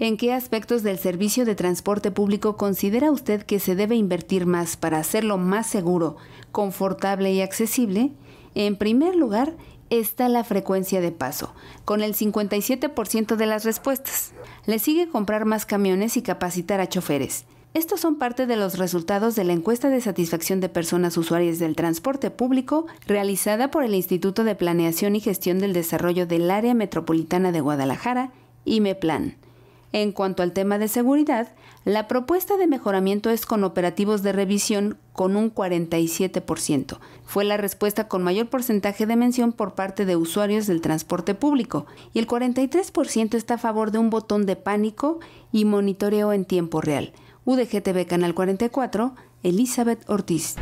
¿En qué aspectos del servicio de transporte público considera usted que se debe invertir más para hacerlo más seguro, confortable y accesible? En primer lugar, está la frecuencia de paso, con el 57% de las respuestas. Le sigue comprar más camiones y capacitar a choferes. Estos son parte de los resultados de la encuesta de satisfacción de personas usuarias del transporte público realizada por el Instituto de Planeación y Gestión del Desarrollo del Área Metropolitana de Guadalajara, IMEPLAN. En cuanto al tema de seguridad, la propuesta de mejoramiento es con operativos de revisión con un 47%. Fue la respuesta con mayor porcentaje de mención por parte de usuarios del transporte público y el 43% está a favor de un botón de pánico y monitoreo en tiempo real. UDGTV Canal 44, Elizabeth Ortiz.